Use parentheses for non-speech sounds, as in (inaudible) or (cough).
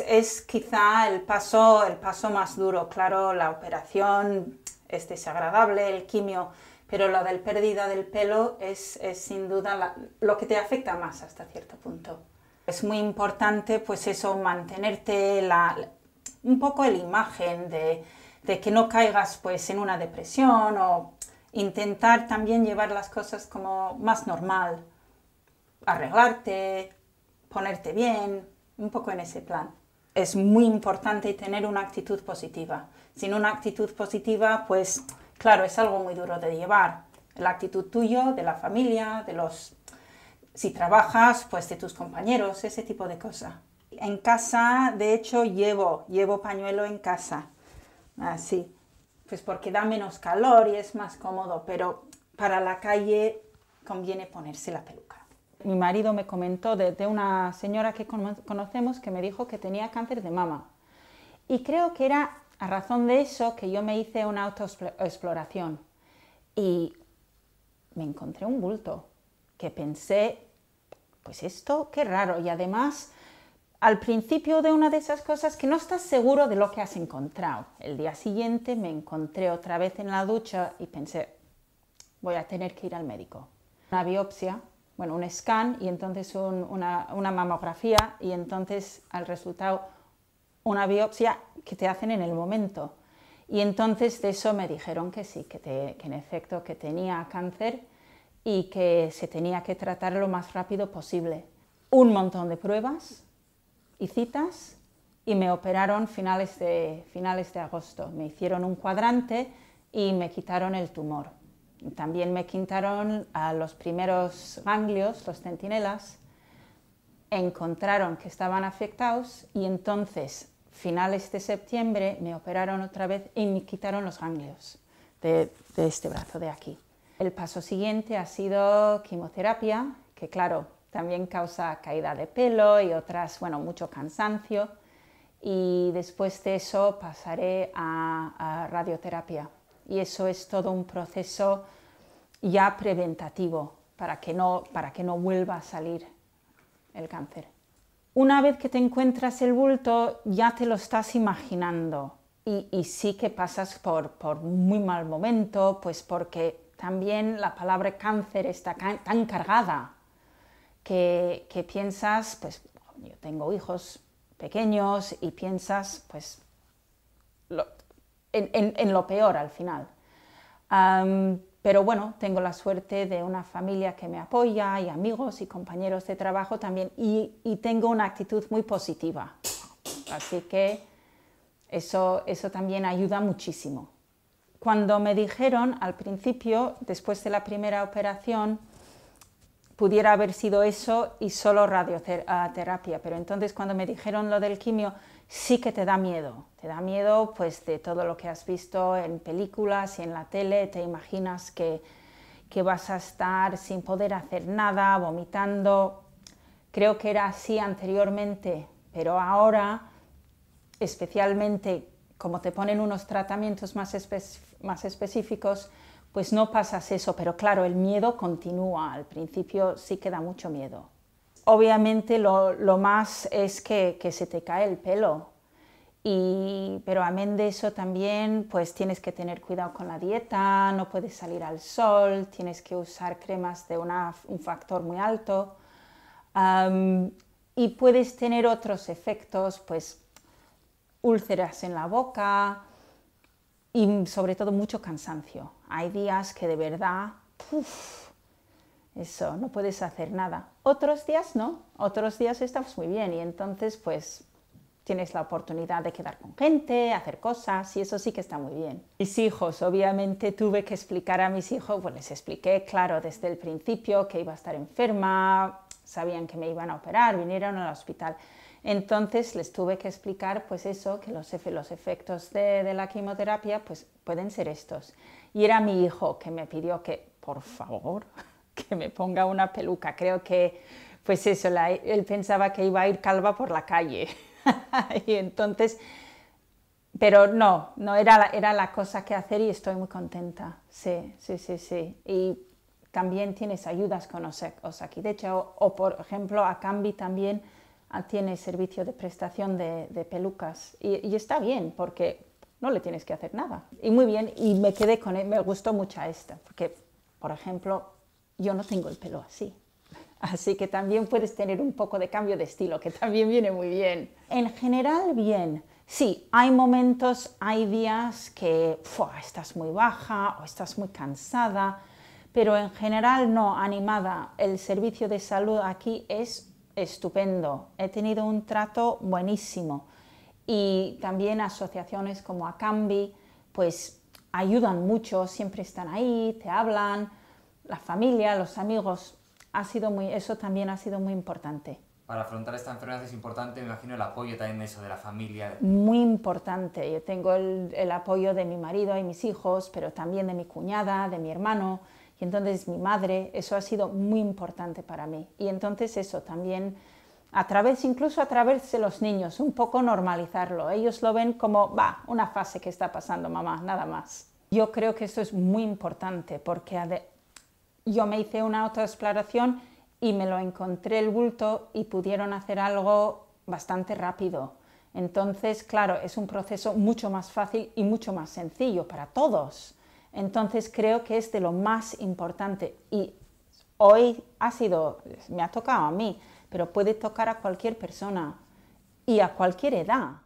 es quizá el paso, el paso más duro. Claro, la operación es desagradable, el quimio, pero la del pérdida del pelo es, sin duda lo que te afecta más hasta cierto punto. Es muy importante, pues eso, mantenerte un poco la imagen de, de, que no caigas pues en una depresión o intentar también llevar las cosas como más normal, arreglarte, ponerte bien, un poco en ese plan es muy importante tener una actitud positiva. Sin una actitud positiva, pues claro, es algo muy duro de llevar. La actitud tuyo, de la familia, de los... Si trabajas, pues de tus compañeros, ese tipo de cosas. En casa, de hecho, llevo, llevo pañuelo en casa. Así. Pues porque da menos calor y es más cómodo, pero para la calle conviene ponerse la peluca. Mi marido me comentó de, una señora que conocemos que me dijo que tenía cáncer de mama. Y creo que era a razón de eso que yo me hice una autoexploración. Y me encontré un bulto que pensé, pues esto, qué raro. Y además, al principio de una de esas cosas que no estás seguro de lo que has encontrado. El día siguiente me encontré otra vez en la ducha y pensé, voy a tener que ir al médico. Una biopsia bueno, un scan y entonces una, mamografía y entonces al resultado una biopsia que te hacen en el momento. Y entonces de eso me dijeron que sí, que, que en efecto que tenía cáncer y que se tenía que tratar lo más rápido posible. Un montón de pruebas y citas y me operaron finales de, finales de agosto. Me hicieron un cuadrante y me quitaron el tumor también me quitaron a los primeros ganglios, los centinelas, encontraron que estaban afectados y entonces, finales de septiembre, me operaron otra vez y me quitaron los ganglios de, este brazo de aquí. El paso siguiente ha sido quimioterapia, que claro, también causa caída de pelo y otras, bueno, mucho cansancio. Y después de eso pasaré a radioterapia y eso es todo un proceso ya preventativo para que no, para que no vuelva a salir el cáncer. Una vez que te encuentras el bulto, ya te lo estás imaginando y, sí que pasas por, por, muy mal momento, pues porque también la palabra cáncer está tan cargada que, que piensas, pues yo tengo hijos pequeños y piensas, pues en, lo peor al final. pero bueno, tengo la suerte de una familia que me apoya y amigos y compañeros de trabajo también y, tengo una actitud muy positiva. Así que eso, eso también ayuda muchísimo. Cuando me dijeron al principio, después de la primera operación, pudiera haber sido eso y solo radioterapia, ah, pero entonces cuando me dijeron lo del quimio, sí que te da miedo. Te da miedo pues de todo lo que has visto en películas y en la tele, te imaginas que, que vas a estar sin poder hacer nada, vomitando. Creo que era así anteriormente, pero ahora, especialmente como te ponen unos tratamientos más, más específicos, pues no pasas eso, pero claro, el miedo continúa, al principio sí que da mucho miedo obviamente lo, más es que, se te cae el pelo. pero amén de eso también, pues tienes que tener cuidado con la dieta, no puedes salir al sol, tienes que usar cremas de un factor muy alto. y puedes tener otros efectos, pues úlceras en la boca y sobre todo mucho cansancio. Hay días que de verdad eso, no puedes hacer nada. Otros días no, otros días estás muy bien y entonces pues tienes la oportunidad de quedar con gente, hacer cosas y eso sí que está muy bien. Mis hijos, obviamente tuve que explicar a mis hijos, pues les expliqué, claro, desde el principio que iba a estar enferma, sabían que me iban a operar, vinieron al hospital. Entonces les tuve que explicar pues eso, que los, los efectos de, de, la quimioterapia pues pueden ser estos. Y era mi hijo que me pidió que, por favor, (laughs) que me ponga una peluca. Creo que, pues eso, él pensaba que iba a ir calva por la calle. (laughs) y entonces, pero no, no era la, era la cosa que hacer y estoy muy contenta. Sí, sí, sí, sí. Y también tienes ayudas con Osaki. De hecho, o, por ejemplo, a Cambi también ah, tiene servicio de prestación de, pelucas. Y, y, está bien, porque no le tienes que hacer nada. Y muy bien, y me quedé con él, me gustó mucho esta, porque, por ejemplo, yo no tengo el pelo así. Así que también puedes tener un poco de cambio de estilo, que también viene muy bien. En general, bien. Sí, hay momentos, hay días que estás muy baja o estás muy cansada, pero en general no, animada. El servicio de salud aquí es estupendo. He tenido un trato buenísimo. Y también asociaciones como Acambi, pues ayudan mucho, siempre están ahí, te hablan la familia, los amigos, ha sido muy, eso también ha sido muy importante. Para afrontar esta enfermedad es importante, me imagino, el apoyo también de eso, de la familia. Muy importante. Yo tengo el, apoyo de mi marido y mis hijos, pero también de mi cuñada, de mi hermano, y entonces mi madre, eso ha sido muy importante para mí. Y entonces eso también, a través, incluso a través de los niños, un poco normalizarlo. Ellos lo ven como, va, una fase que está pasando mamá, nada más. Yo creo que eso es muy importante porque yo me hice una autoexploración y me lo encontré el bulto y pudieron hacer algo bastante rápido. Entonces, claro, es un proceso mucho más fácil y mucho más sencillo para todos. Entonces, creo que es de lo más importante y hoy ha sido, me ha tocado a mí, pero puede tocar a cualquier persona y a cualquier edad.